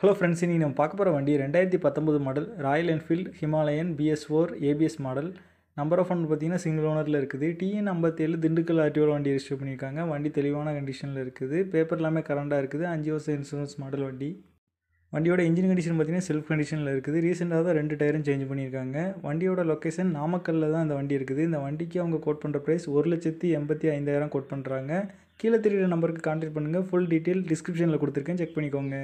hello friends இனி நம்ம பார்க்க போகிற வண்டி ரெண்டாயிரத்தி பத்தொம்பது model Royal Enfield Himalayan BS four ABS model number of one பார்த்திங்கன்னா சிங்கிள் ஓனரில் இருக்குது டிஎன் ஏழு திண்டுக்கல் ஆர்டிஓவில் வண்டி ரிஜிஸ்டர் பண்ணியிருக்காங்க வண்டி தெளிவான கண்டிஷனில் இருக்குது பேப்பர் எல்லாமே கரண்டாக இருக்குது அஞ்சு வருஷம் இன்சூரன்ஸ் மாடல் வண்டி வண்டியோட இன்ஜின் கண்டிஷன் பார்த்திங்கன்னா செல்ஃப் கண்டிஷனில் இருக்குது ரீசெண்டாக தான் ரெண்டு டயரும் சேஞ்ச் பண்ணியிருக்காங்க வண்டியோட லொக்கேஷன் நாமக்கல்லில் தான் இந்த வண்டி இருக்குது இந்த வண்டிக்கு அவங்க கோட் பண்ணுற ப்ரைஸ் ஒரு லட்சத்தி எண்பத்தி ஐந்தாயிரம் கோட் பண்ணுறாங்க கீழே தெரியுற நம்பருக்கு கான்டாக்ட் பண்ணுங்கள் ஃபுல் டீட்டெயில் டிஸ்கிரிப்ஷனில் கொடுத்துருக்கேன் செக் பண்ணிக்கோங்க